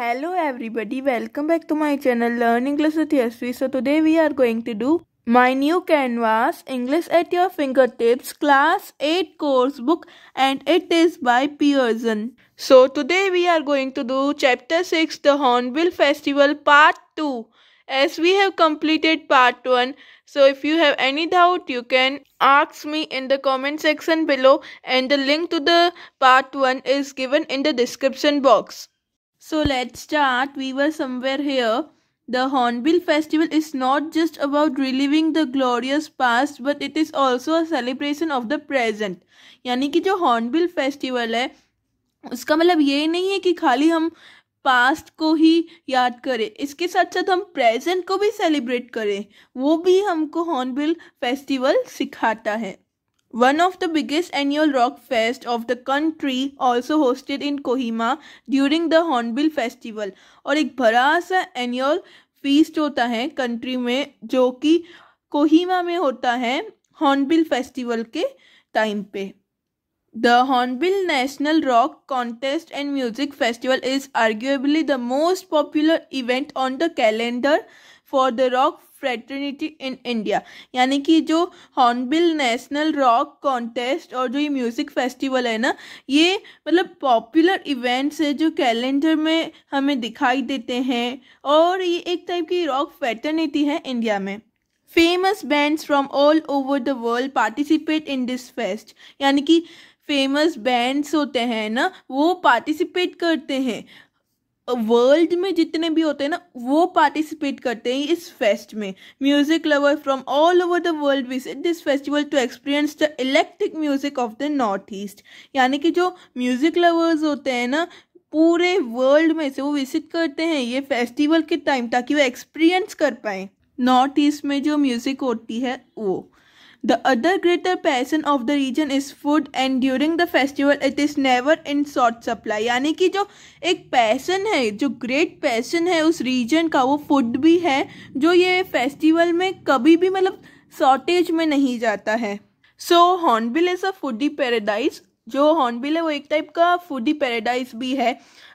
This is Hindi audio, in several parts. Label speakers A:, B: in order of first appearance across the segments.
A: Hello everybody, welcome back to my channel Learn English with Yasvi. So today we are going to do my new canvas English at your fingertips class 8 course book and it is by Pearson. So today we are going to do chapter 6 the Hornbill Festival part 2 as we have completed part 1 so if you have any doubt you can ask me in the comment section below and the link to the part 1 is given in the description box So let's start. We were somewhere here. The Hornbill Festival is not just about reliving the glorious past but it is also a celebration of the present. यानी कि जो Hornbill Festival है उसका मतलब ये नहीं है कि खाली हम पास्ट को ही याद करें इसके साथ साथ हम प्रेजेंट को भी सेलिब्रेट करें वो भी हमको हॉर्नबिल फेस्टिवल सिखाता है One of the biggest annual rock fest of the country also hosted in Kohima during the Hornbill Festival. और एक बड़ा सा annual feast होता है country में जो कि Kohima में होता है Hornbill Festival के time पे The Hornbill National Rock Contest and Music Festival is arguably the most popular event on the calendar for the rock fraternity in India यानी कि जो हॉर्नबिल नेशनल रॉक कॉन्टेस्ट और जो ये म्यूज़िक फेस्टिवल है ना ये मतलब पॉपुलर इवेंट्स है जो कैलेंडर में हमें दिखाई देते हैं और ये एक टाइप की रॉक फ्रेटर्निटी है इंडिया में famous bands from all over the world participate in this fest यानी कि फेमस बैंड्स होते हैं ना वो पार्टिसिपेट करते हैं वर्ल्ड में जितने भी होते हैं ना वो पार्टिसिपेट करते हैं इस फेस्ट में music lover from all over the world visit this festival to experience the electric music of the north east यानी कि जो म्यूजिक लवर्स होते हैं ना पूरे वर्ल्ड में से वो विजिट करते हैं ये फेस्टिवल के टाइम ताकि वो एक्सपीरियंस कर पाए नॉर्थ ईस्ट में जो म्यूज़िक होती है वो The other greater passion of the region is food and during the festival it is never in short supply यानी कि जो एक passion है जो great passion है उस region का वो food भी है जो ये festival में कभी भी मतलब shortage में नहीं जाता है So Hornbill is a foodie paradise. जो हॉर्नबिल है वो एक टाइप का फूडी पैराडाइज भी है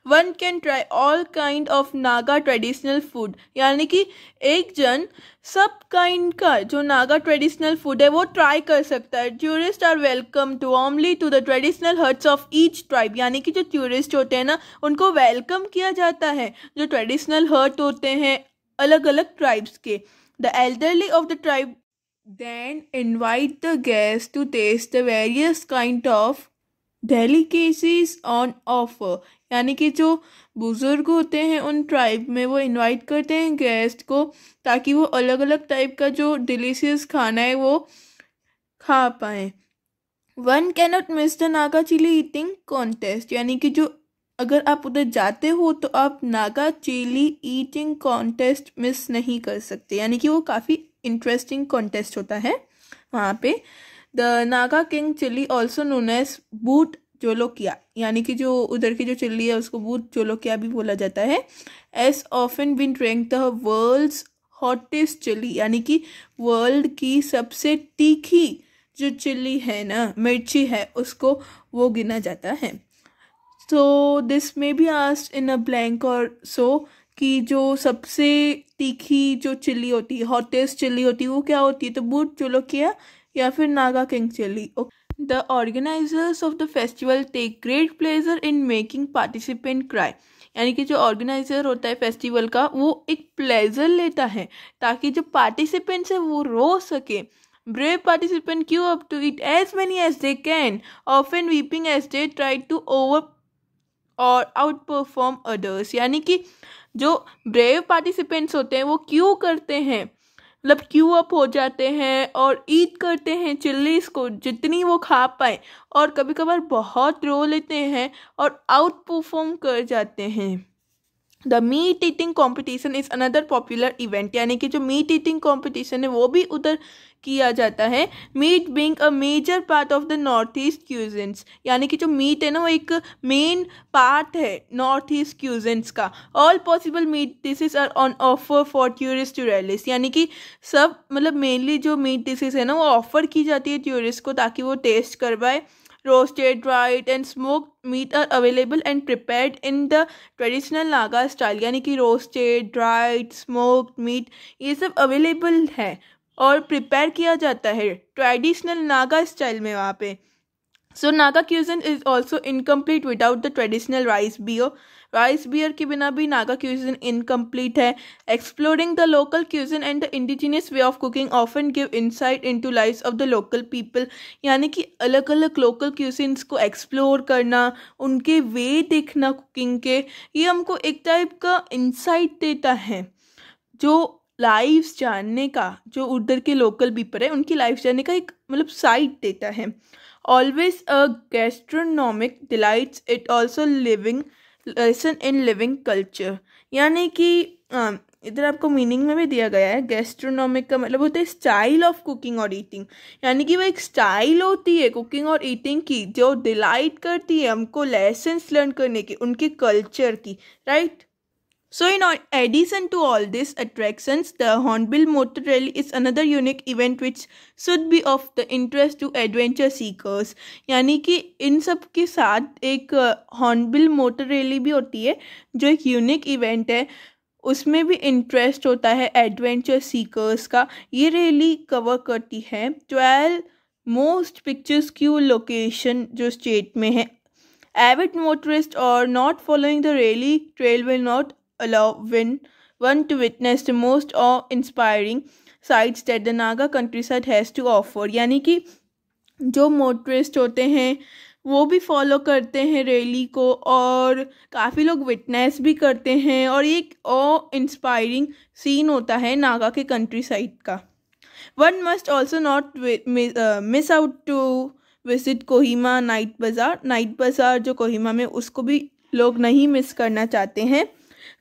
A: one can try all kind of Naga traditional food यानी कि एक जन सब काइंड का जो नागा ट्रेडिशनल फूड है वो ट्राई कर सकता है tourist are welcome to warmly to the traditional huts of each tribe यानी कि जो टूरिस्ट होते हैं ना उनको वेलकम किया जाता है जो ट्रेडिशनल हर्ट होते हैं अलग अलग ट्राइब्स के the elderly of the tribe then invite the guest to taste the various kind of delicacies on offer यानी कि जो बुज़ुर्ग होते हैं उन ट्राइब में वो इनवाइट करते हैं गेस्ट को ताकि वो अलग अलग टाइप का जो डिलीशियस खाना है वो खा पाएँ one cannot miss the Naga chili eating contest यानी कि जो अगर आप उधर जाते हो तो आप Naga chili eating contest miss नहीं कर सकते यानी कि वो काफ़ी इंटरेस्टिंग कॉन्टेस्ट होता है वहाँ पे the Naga king chilli also known as Bhut jolokia यानी कि जो उधर की जो चिल्ली है उसको बूट जोलोकिया भी बोला जाता है as often been drink the world hottest chilli यानी कि वर्ल्ड की सबसे तीखी जो चिल्ली है ना मिर्ची है उसको वो गिना जाता है सो दिस में भी आस्ट इन अ ब्लैंक और सो कि जो सबसे तीखी जो चिल्ली होती है हॉटेस्ट चिल्ली होती है वो क्या होती है तो बूट चोलोकिया या फिर Naga king chili the organisers of the festival take great pleasure in making participant cry यानी कि जो ऑर्गेनाइजर होता है फेस्टिवल का वो एक प्लेजर लेता है ताकि जो पार्टिसिपेंट्स है वो रो सके brave participant queue up to it as many as they can off and weeping as they try to over और आउट परफॉर्म अदर्स यानी कि जो ब्रेव पार्टिसिपेंट्स होते हैं वो क्यों करते हैं मतलब क्यू अप हो जाते हैं और ईद करते हैं चिल्लीस को जितनी वो खा पाए और कभी कभार बहुत रो लेते हैं और आउट परफॉर्म कर जाते हैं the meat eating competition is another popular event यानी कि जो मीट ईटिंग कॉम्पिटिशन है वो भी उधर किया जाता है meat being a major part of the north east cuisines यानी कि जो मीट है ना वो एक मेन पार्ट है नॉर्थ ईस्ट क्यूजेंस का all possible meat dishes are on offer for tourist too यानी कि सब मतलब मेनली जो मीट डिशेज है ना वो ऑफर की जाती है टूरिस्ट को ताकि वो टेस्ट करवाए roasted, dried and smoked meat are available and prepared in the traditional Naga style. यानी कि roasted, dried, smoked meat ये सब available है और prepare किया जाता है traditional Naga style में वहाँ पे so Naga cuisine is also incomplete without the traditional rice beer rice beer के बिना भी नागा क्यूजन इनकम्प्लीट है exploring the local cuisine and the indigenous way of cooking often give insight to life of the local people यानी कि अलग अलग लोकल क्यूजन्स को एक्सप्लोर करना उनके वे देखना कुकिंग के ये हमको एक टाइप का इंसाइट देता है जो लाइफ जानने का जो उधर के लोकल पीपल है उनकी लाइफ जानने का एक मतलब साइट देता है Always a gastronomic delights it also living lesson in living culture यानी कि इधर आपको मीनिंग में भी दिया गया है गैस्ट्रोनॉमिक का मतलब होता है स्टाइल ऑफ कुकिंग और ईटिंग यानी कि वो एक स्टाइल होती है कुकिंग और ईटिंग की जो डिलाइट करती है हमको लेसन्स लर्न करने की उनके कल्चर की right right? So in addition to all these attractions, the Hornbill Motor Rally is another unique event which should be of the interest to adventure seekers. यानी कि इन सब के साथ एक हॉर्नबिल मोटर रैली भी होती है जो एक यूनिक इवेंट है उसमें भी इंटरेस्ट होता है एडवेंचर सीकर्स का ये रैली कवर करती है twelve most picturesque location जो स्टेट में है एविड मोटरिस्ट और not following the rally trail will not allow when one to witness the most awe-inspiring sights that the Naga countryside has to offer यानी कि जो मोटरिस्ट होते हैं वो भी फॉलो करते हैं रैली को और काफ़ी लोग विटनेस भी करते हैं और एक ओ इंस्पायरिंग सीन होता है नागा के कंट्री साइड का one must also not miss out to visit Kohima night bazaar night bazaar जो कोहिमा में उसको भी लोग नहीं मिस करना चाहते हैं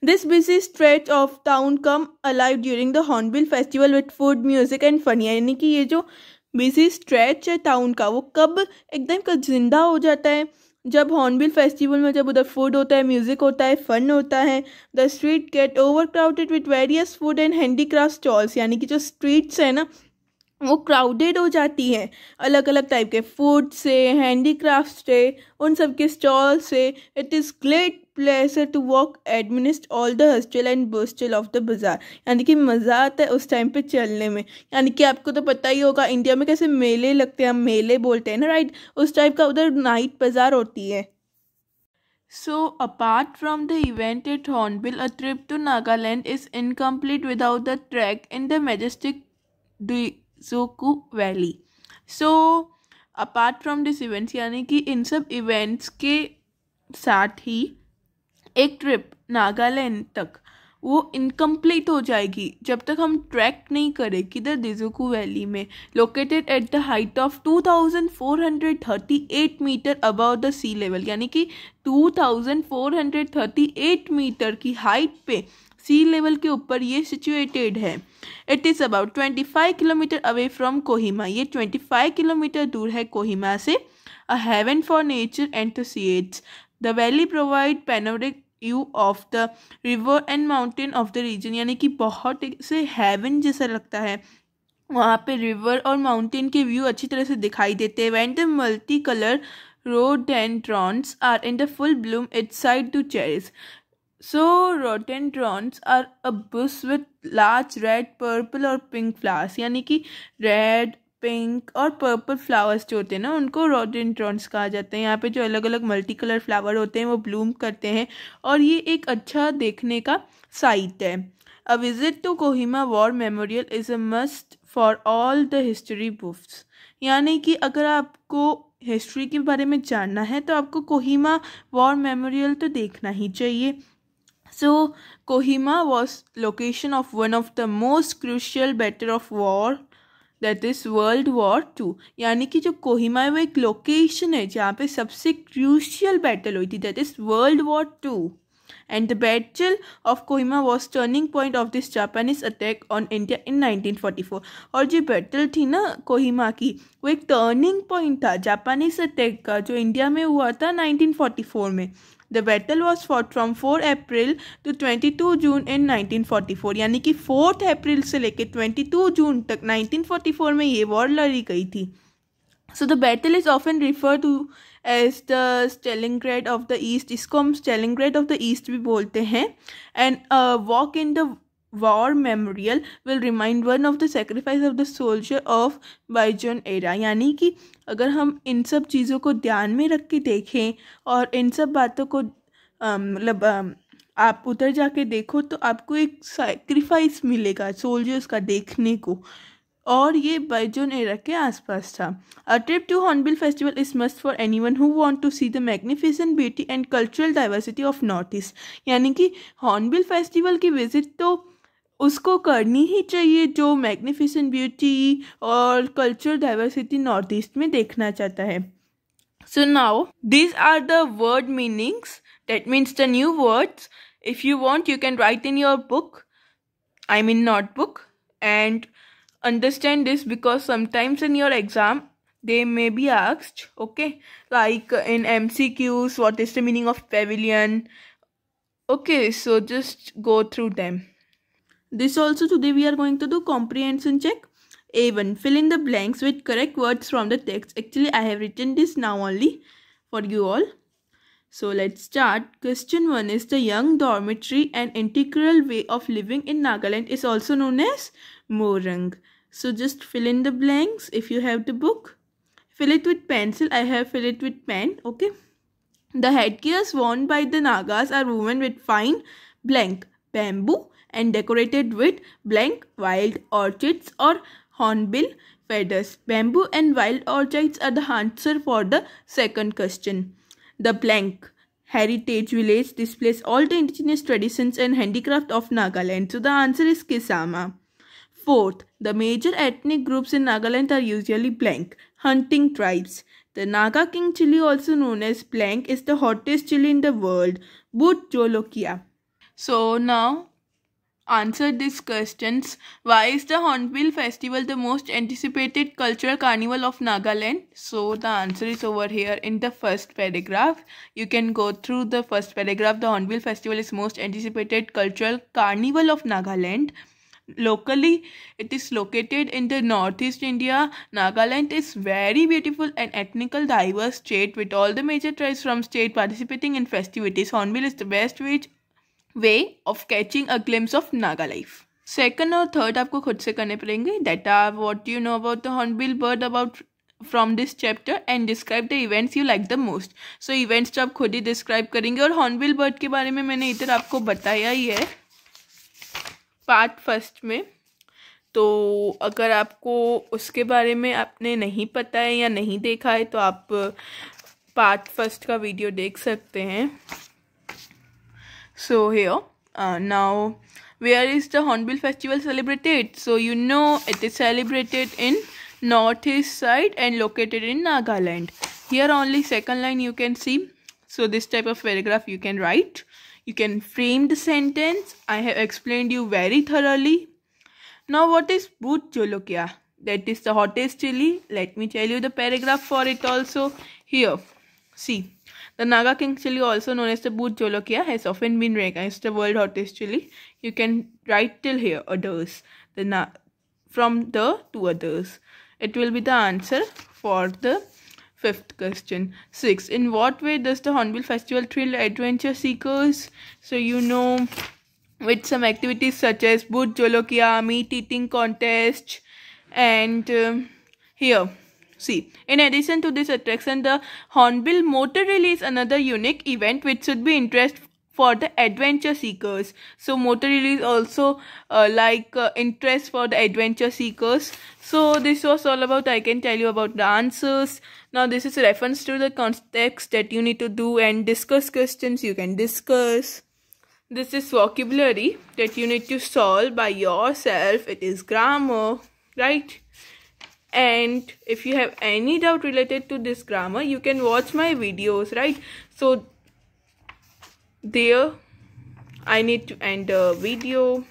A: This busy stretch of town come alive during the Hornbill festival with food music and funny. यानी कि ये जो बिजी स्ट्रेच है टाउन का वो कब एकदम कब जिंदा हो जाता है जब हॉर्नबिल फेस्टिवल में जब उधर फूड होता है म्यूज़िक होता है फन होता है the street get overcrowded with various food and handicraft stalls यानी कि जो स्ट्रीट्स हैं ना वो क्राउडेड हो जाती हैं अलग अलग टाइप के फूड से हैंडीक्राफ्ट से उन सब के स्टॉल से it is great pleasure to walk amidst all the hustle and bustle of the bazaar यानी कि मज़ा आता है उस टाइम पे चलने में यानी कि आपको तो पता ही होगा इंडिया में कैसे मेले लगते हैं हम मेले बोलते हैं ना राइट उस टाइप का उधर नाइट बाजार होती है so apart from the event at Hornbill a trip to Nagaland is incomplete without the trek in the majestic Dzukou valley so apart from this events यानी कि इन सब इवेंट्स के साथ ही एक ट्रिप नागालैंड तक वो इनकम्प्लीट हो जाएगी जब तक हम ट्रैक नहीं करें किधर दिजुकू वैली में located at the height of 2438 metre above the sea level यानी कि 2438 मीटर की हाइट पे सी लेवल के ऊपर ये सिचुएटेड है it is about 25 kilometre away from Kohima ये 25 किलोमीटर दूर है कोहिमा से a heaven for nature and the sea the valley provide panoramic view of the river and mountain of the region यानी कि बहुत से हेवन जैसा लगता है वहाँ पे रिवर और माउंटेन के व्यू अच्छी तरह से दिखाई देते हैं when the multi colour rhododendrons are in the full bloom its sight to cherish so rhododendrons are a bush with large red purple और पिंक फ्लावर्स यानी कि रेड पिंक और पर्पल फ्लावर्स जो होते हैं ना उनको रोडेंट्रॉन्स कहा जाता है यहाँ पे जो अलग अलग मल्टी कलर फ्लावर होते हैं वो ब्लूम करते हैं और ये एक अच्छा देखने का साइट है a visit to Kohima war memorial is a must for all the history buffs यानी कि अगर आपको हिस्ट्री के बारे में जानना है तो आपको कोहिमा वॉर मेमोरियल तो देखना ही चाहिए so Kohima was location of one of the most crucial battle of war that is world war two यानी कि जो कोहिमा है वो एक लोकेशन है जहाँ पे सबसे क्रूशियल बैटल हुई थी that is world war two battle of Kohima was turning point of this Japanese attack on India in nineteen forty 1944 और जो बैटल थी ना कोहिमा की वो एक टर्निंग पॉइंट था जापानीज अटैक का जो इंडिया में हुआ था 1944 में the battle was fought from four April to twenty two June in nineteen forty four यानी कि फोर्थ अप्रैल से लेकर ट्वेंटी टू जून तक नाइनटीन फोर्टी फोर में ये वॉर लड़ी गई थी So the battle is often referred to as the Stalingrad of the east इसको हम Stalingrad ऑफ द ईस्ट भी बोलते हैं and walk in the war memorial will remind one of the sacrifice of the soldier of bygone era यानी कि अगर हम इन सब चीज़ों को ध्यान में रख के देखें और इन सब बातों को मतलब आप उधर जाके देखो तो आपको एक सेक्रीफाइस मिलेगा सोल्जर्स का देखने को और ये बाइजोन एरा के आसपास था a trip to Hornbill festival is must for any one who want to see the magnificent beauty and cultural diversity of north east यानी कि हॉर्नबिल फेस्टिवल की विजिट तो उसको करनी ही चाहिए जो मैग्निफिसेंट ब्यूटी और कल्चर डाइवर्सिटी नॉर्थ ईस्ट में देखना चाहता है so now these are the word meanings that means the new words if you want you can write in your book I mean not book and understand this because sometimes in your exam they may be asked okay like in M C Qs what is the meaning of pavilion okay so just go through them This also today we are going to do comprehension check. A1. Fill in the blanks with correct words from the text. Actually, I have written this now only for you all. So let's start. Question 1 is the young dormitory and integral way of living in Nagaland is also known as Morang. So just fill in the blanks if you have the book. Fill it with pencil. I have fill it with pen. Okay. The headgears worn by the Nagas are woven with fine blank bamboo and decorated with blank wild orchids or hornbill feathers. Bamboo and wild orchids are the answer for the second question. The blank heritage village displays all the indigenous traditions and handicraft of Nagaland. So the answer is Kisama. Fourth, the major ethnic groups in Nagaland are usually blank, hunting tribes. The Naga king chili, also known as blank, is the hottest chili in the world, But Jolokia. So now Answer these questions. Why is the Hornbill Festival the most anticipated cultural carnival of Nagaland? So the answer is over here in the first paragraph. You can go through the first paragraph. The Hornbill Festival is most anticipated cultural carnival of Nagaland. Locally, it is located in the northeast India. Nagaland is very beautiful and ethnical diverse state with all the major tribes from state participating in festivities. Hornbill is the best which way of catching a glimpse of Naga life second और थर्ड आपको खुद से करने पड़ेंगे that are what you know about the hornbill bird about from this chapter and describe the events you like the most so events तो आप खुद ही डिस्क्राइब करेंगे और हॉर्नबिल बर्ड के बारे में मैंने इधर आपको बताया ही है पार्ट फर्स्ट में तो अगर आपको उसके बारे में आपने नहीं पता है या नहीं देखा है तो आप पार्ट फर्स्ट का वीडियो देख सकते हैं so here uh, now where is the hornbill festival celebrated so you know it is celebrated in northeast side and located in nagaland here only second line you can see so this type of paragraph you can write you can frame the sentence i have explained you very thoroughly now what is bhut Jolokia? that is the hottest chili let me tell you the paragraph for it also here see the Naga king chili, also known as the boot jolokia, has often been recognized the world hottest chili. You can write till here others. The na from the two others. It will be the answer for the fifth question. Six. In what way does the Hornbill Festival thrill adventure seekers? So you know with some activities such as boot jolokia, meat eating contest, and um, here see. In addition to this attraction, the Hornbill Motor Rally is another unique event which should be interest for the adventure seekers. So motor rally is also uh, like uh, interest for the adventure seekers. So this was all about I can tell you about the answers. Now this is reference to the context that you need to do and discuss questions you can discuss. This is vocabulary that you need to solve by yourself. It is grammar, right? and if you have any doubt related to this grammar you can watch my videos right so there i need to end the video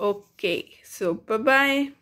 A: okay so bye bye